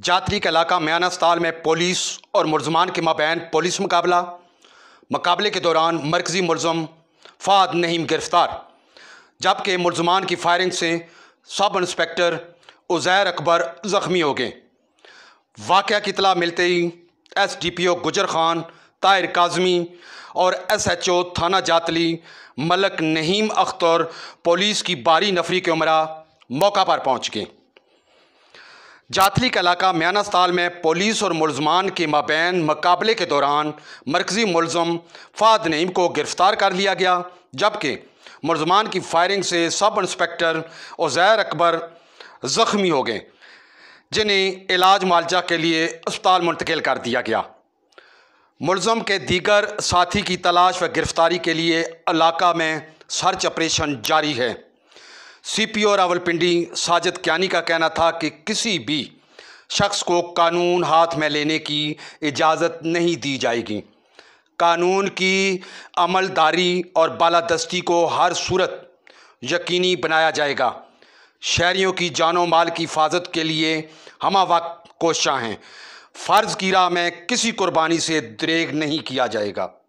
जातरी का इलाका अस्पताल में पुलिस और मुलजमान के माबैन पुलिस मुकाबला मुकाबले के दौरान मरकज़ी मुलम फाद नहीम गिरफ़्तार जबकि मुलजमान की फायरिंग से सब इंस्पेक्टर उज़ैर अकबर ज़ख्मी हो गए वाक़ की इतला मिलते ही S D P O Gujar Khan तायर Kazmi और एस एच ओ थाना जातली मलक नहीम अख्तर पुलिस की बारी नफरी के उमरा मौका पर पहुँच गए जाथली कलाका म्यानास्ताल में पुलिस और मुलजमान के माबेन मुकाबले के दौरान मरकजी मुलम फाद नईम को गिरफ़्तार कर लिया गया जबकि मुलजमान की फायरिंग से सब इंस्पेक्टर उजैर अकबर ज़ख्मी हो गए जिन्हें इलाज मालजा के लिए अस्पताल मुंतकिल कर दिया गया मुलम के दीगर साथी की तलाश व गिरफ़्तारी के लिए इलाका में सर्च ऑपरेशन जारी है सीपीओ रावलपिंडी साजिद क्यानी का कहना था कि किसी भी शख्स को कानून हाथ में लेने की इजाज़त नहीं दी जाएगी कानून की अमलदारी और बालादस्ती को हर सूरत यकीनी बनाया जाएगा शहरीों की जानो माल की हिफाजत के लिए हम वक्त कोशा हैं फ़र्ज़ की राह में किसी कुर्बानी से द्रेग नहीं किया जाएगा